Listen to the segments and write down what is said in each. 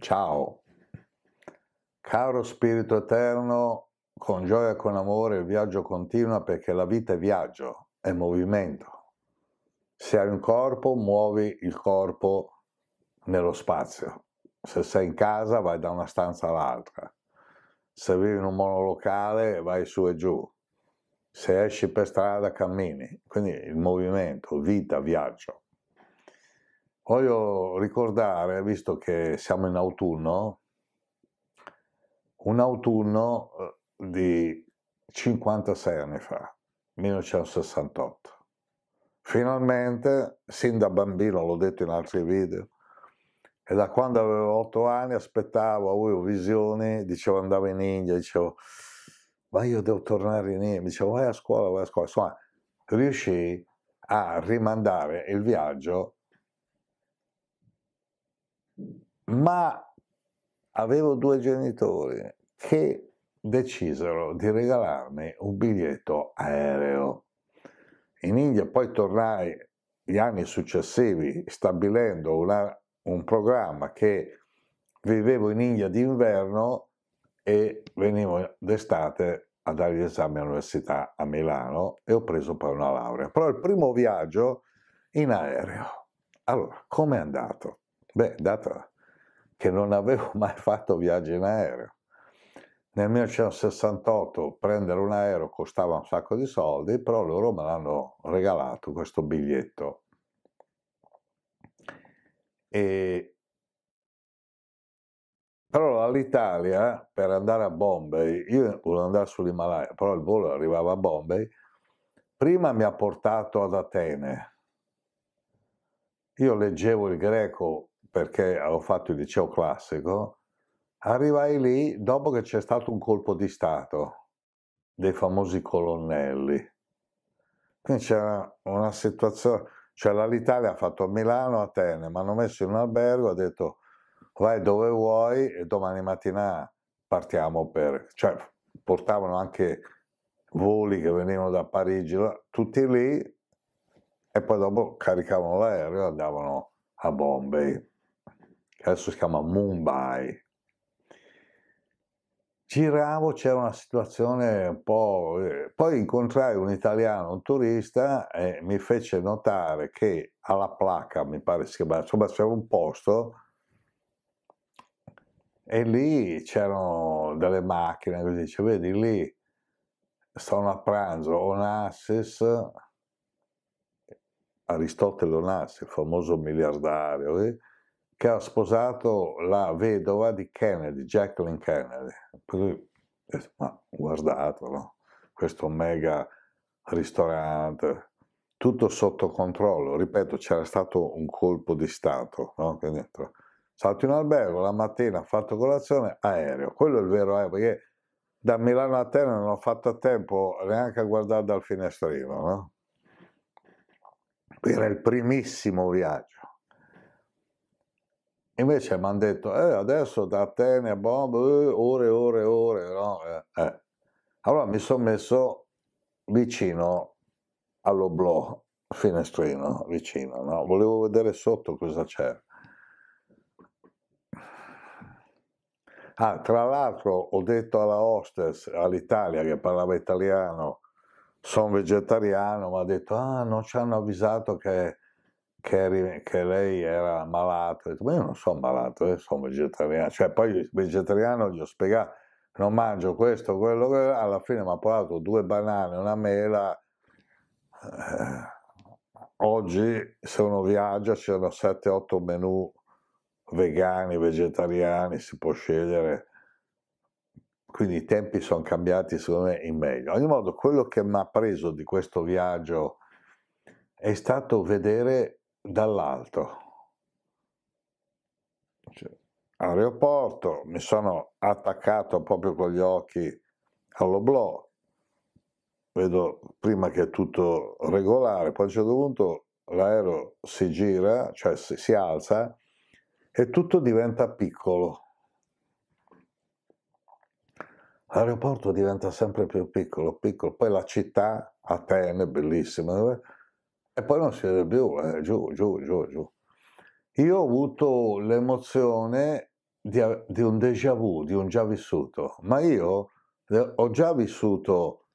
Ciao. Caro Spirito Eterno, con gioia e con amore il viaggio continua perché la vita è viaggio, è movimento. Se hai un corpo, muovi il corpo nello spazio. Se sei in casa, vai da una stanza all'altra. Se vivi in un monolocale, vai su e giù. Se esci per strada, cammini. Quindi il movimento, vita, viaggio voglio ricordare, visto che siamo in autunno, un autunno eh, di 56 anni fa, 1968. Finalmente, sin da bambino, l'ho detto in altri video, e da quando avevo 8 anni aspettavo, avevo visioni, dicevo andavo in India, dicevo ma io devo tornare in India, mi dicevo vai a scuola, vai a scuola, insomma riuscii a rimandare il viaggio ma avevo due genitori che decisero di regalarmi un biglietto aereo. In India poi tornai gli anni successivi stabilendo una, un programma che vivevo in India d'inverno e venivo d'estate a dare gli esami all'università a Milano e ho preso poi una laurea. Però il primo viaggio in aereo. Allora, com'è andato? Beh, dato che non avevo mai fatto viaggi in aereo. Nel 1968 prendere un aereo costava un sacco di soldi, però loro me l'hanno regalato questo biglietto. E... Però all'Italia, per andare a Bombay, io volevo andare sull'Himalaya, però il volo arrivava a Bombay, prima mi ha portato ad Atene. Io leggevo il greco perché avevo fatto il liceo classico, arrivai lì dopo che c'è stato un colpo di Stato dei famosi colonnelli. Quindi c'era una situazione, cioè l'Italia ha fatto Milano, Atene, mi hanno messo in un albergo, ha detto vai dove vuoi e domani mattina partiamo per... Cioè portavano anche voli che venivano da Parigi, tutti lì e poi dopo caricavano l'aereo e andavano a Bombay che adesso si chiama Mumbai. Giravo, c'era una situazione un po'... Eh, poi incontrai un italiano, un turista, e mi fece notare che alla placca, mi pare si chiama, insomma c'era un posto e lì c'erano delle macchine, così dice, vedi lì sono a pranzo Onassis, Aristotele Onassis, il famoso miliardario, eh? che ha sposato la vedova di Kennedy, Jacqueline Kennedy. Poi, eh, ma guardatelo, questo mega ristorante, tutto sotto controllo, ripeto c'era stato un colpo di stato, no? dentro, salto in albergo la mattina, fatto colazione, aereo, quello è il vero aereo, perché da Milano a Terna non ho fatto tempo neanche a guardare dal finestrino, no? era il primissimo viaggio Invece mi hanno detto, eh, adesso da Atene, boh, eh, boh, ore, ore, ore, no? Eh. eh. Allora mi sono messo vicino all'oblò, finestrino, vicino, no? Volevo vedere sotto cosa c'era. Ah, tra l'altro ho detto alla hostess, all'Italia che parlava italiano, sono vegetariano, mi ha detto, ah, non ci hanno avvisato che che, che lei era malata, ho detto, ma io non sono malato, io eh, sono vegetariano, cioè poi vegetariano gli ho spiegato, non mangio questo, quello, quello, alla fine mi ha portato due banane, una mela, eh, oggi se uno viaggia c'erano 7-8 menù vegani, vegetariani, si può scegliere, quindi i tempi sono cambiati secondo me in meglio. Ogni modo quello che mi ha preso di questo viaggio è stato vedere dall'alto. Cioè, all'aeroporto mi sono attaccato proprio con gli occhi all'oblò, vedo prima che è tutto regolare, poi a un certo punto l'aereo si gira, cioè si, si alza e tutto diventa piccolo. L'aeroporto diventa sempre più piccolo, piccolo, poi la città, Atene, bellissima, e poi non si vede più, eh, giù, giù, giù, giù. Io ho avuto l'emozione di, di un déjà vu, di un già vissuto, ma io eh, ho già vissuto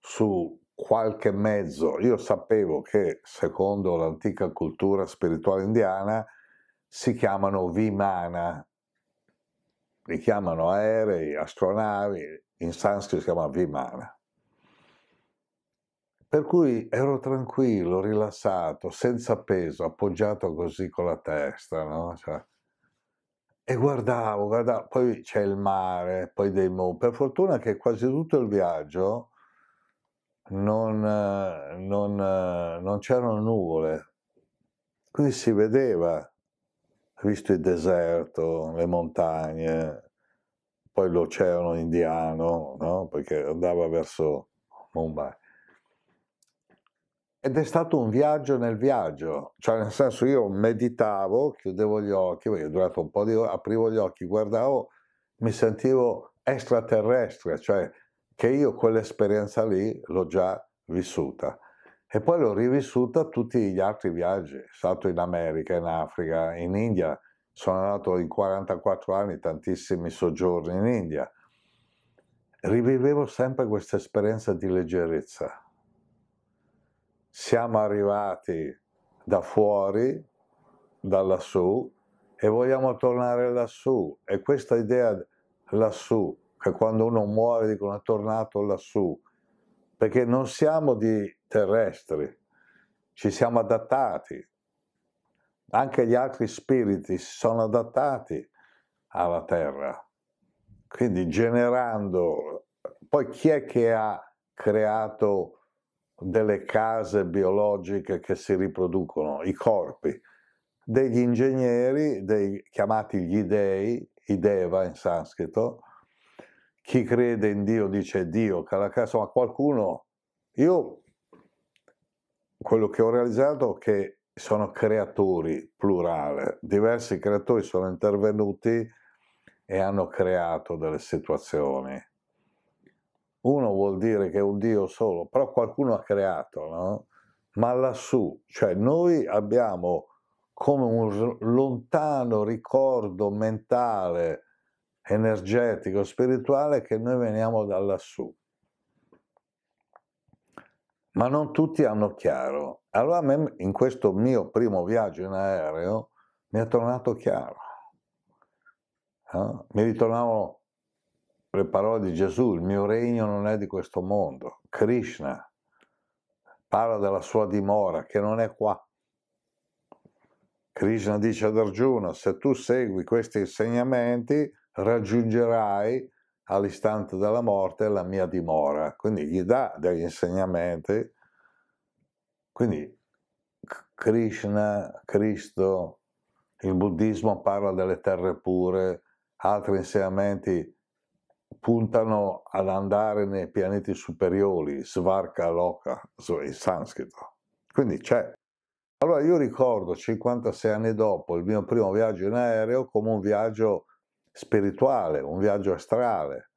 su qualche mezzo. Io sapevo che, secondo l'antica cultura spirituale indiana, si chiamano Vimana. Li chiamano aerei, astronavi, in sanscrito si chiama Vimana. Per cui ero tranquillo, rilassato, senza peso, appoggiato così con la testa, no? Cioè, e guardavo, guardavo, poi c'è il mare, poi dei monti. Per fortuna che quasi tutto il viaggio non, non, non c'erano nuvole, quindi si vedeva, visto il deserto, le montagne, poi l'oceano indiano, no? perché andava verso Mumbai ed è stato un viaggio nel viaggio, cioè nel senso io meditavo, chiudevo gli occhi, perché è durato un po' di ore, aprivo gli occhi, guardavo, mi sentivo extraterrestre, cioè che io quell'esperienza lì l'ho già vissuta e poi l'ho rivissuta tutti gli altri viaggi, sono andato in America, in Africa, in India, sono andato in 44 anni tantissimi soggiorni in India, rivivevo sempre questa esperienza di leggerezza siamo arrivati da fuori, da lassù, e vogliamo tornare lassù. E questa idea lassù, che quando uno muore dicono è tornato lassù, perché non siamo di terrestri, ci siamo adattati. Anche gli altri spiriti si sono adattati alla terra. Quindi generando, poi chi è che ha creato delle case biologiche che si riproducono, i corpi, degli ingegneri, dei, chiamati gli dei, i deva in sanscrito, chi crede in Dio dice Dio, insomma qualcuno, io quello che ho realizzato è che sono creatori, plurale, diversi creatori sono intervenuti e hanno creato delle situazioni uno vuol dire che è un Dio solo, però qualcuno ha creato, no? ma lassù, cioè noi abbiamo come un lontano ricordo mentale, energetico, spirituale che noi veniamo da lassù. Ma non tutti hanno chiaro. Allora in questo mio primo viaggio in aereo mi è tornato chiaro. Eh? Mi ritornavano le parole di Gesù, il mio regno non è di questo mondo. Krishna parla della sua dimora che non è qua. Krishna dice ad Arjuna, se tu segui questi insegnamenti raggiungerai all'istante della morte la mia dimora. Quindi gli dà degli insegnamenti. Quindi Krishna, Cristo, il buddismo parla delle terre pure, altri insegnamenti puntano ad andare nei pianeti superiori, Svarka Loka, in sanscrito. Quindi c'è. Allora io ricordo 56 anni dopo il mio primo viaggio in aereo come un viaggio spirituale, un viaggio astrale,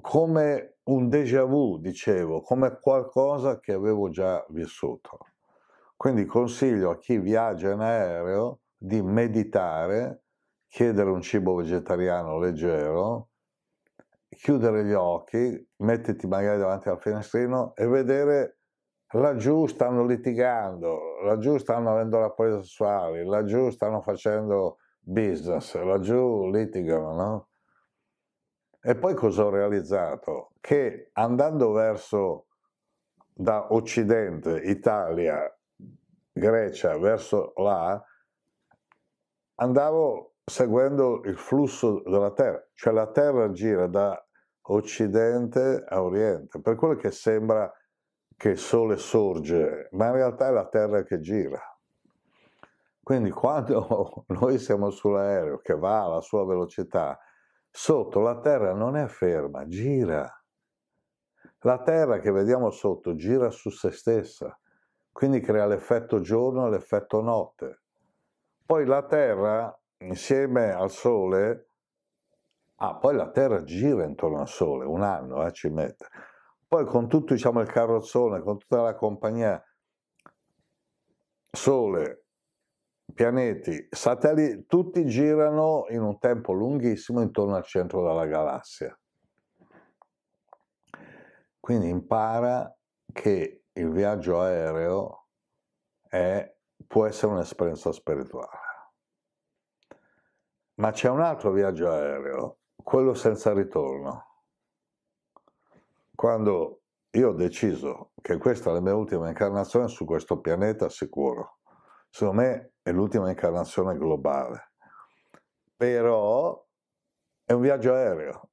come un déjà vu, dicevo, come qualcosa che avevo già vissuto. Quindi consiglio a chi viaggia in aereo di meditare chiedere un cibo vegetariano leggero, chiudere gli occhi, metterti magari davanti al finestrino e vedere laggiù stanno litigando, laggiù stanno avendo rapporti sessuali, laggiù stanno facendo business, laggiù litigano, no? E poi cosa ho realizzato? Che andando verso da Occidente, Italia, Grecia, verso là, andavo seguendo il flusso della Terra, cioè la Terra gira da occidente a oriente, per quello che sembra che il Sole sorge, ma in realtà è la Terra che gira. Quindi quando noi siamo sull'aereo che va alla sua velocità, sotto la Terra non è ferma, gira. La Terra che vediamo sotto gira su se stessa, quindi crea l'effetto giorno e l'effetto notte. Poi la Terra insieme al Sole, ah, poi la Terra gira intorno al Sole, un anno eh, ci mette, poi con tutto diciamo, il carrozzone, con tutta la compagnia Sole, pianeti, satelliti, tutti girano in un tempo lunghissimo intorno al centro della galassia. Quindi impara che il viaggio aereo è, può essere un'esperienza spirituale. Ma c'è un altro viaggio aereo, quello senza ritorno. Quando io ho deciso che questa è la mia ultima incarnazione su questo pianeta sicuro, secondo me è l'ultima incarnazione globale, però è un viaggio aereo,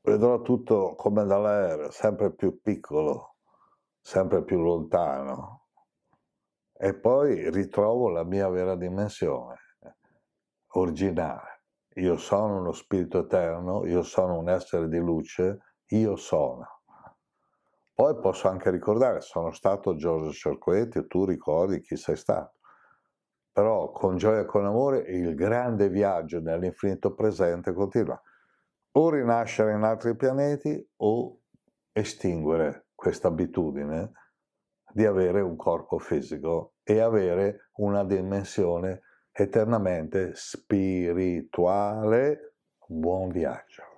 vedrò tutto come dall'aereo, sempre più piccolo, sempre più lontano e poi ritrovo la mia vera dimensione originale. Io sono uno spirito eterno, io sono un essere di luce, io sono. Poi posso anche ricordare, sono stato Giorgio Cerquetti, tu ricordi chi sei stato. Però con gioia e con amore il grande viaggio nell'infinito presente continua. O rinascere in altri pianeti o estinguere questa abitudine di avere un corpo fisico e avere una dimensione eternamente spirituale. Buon viaggio.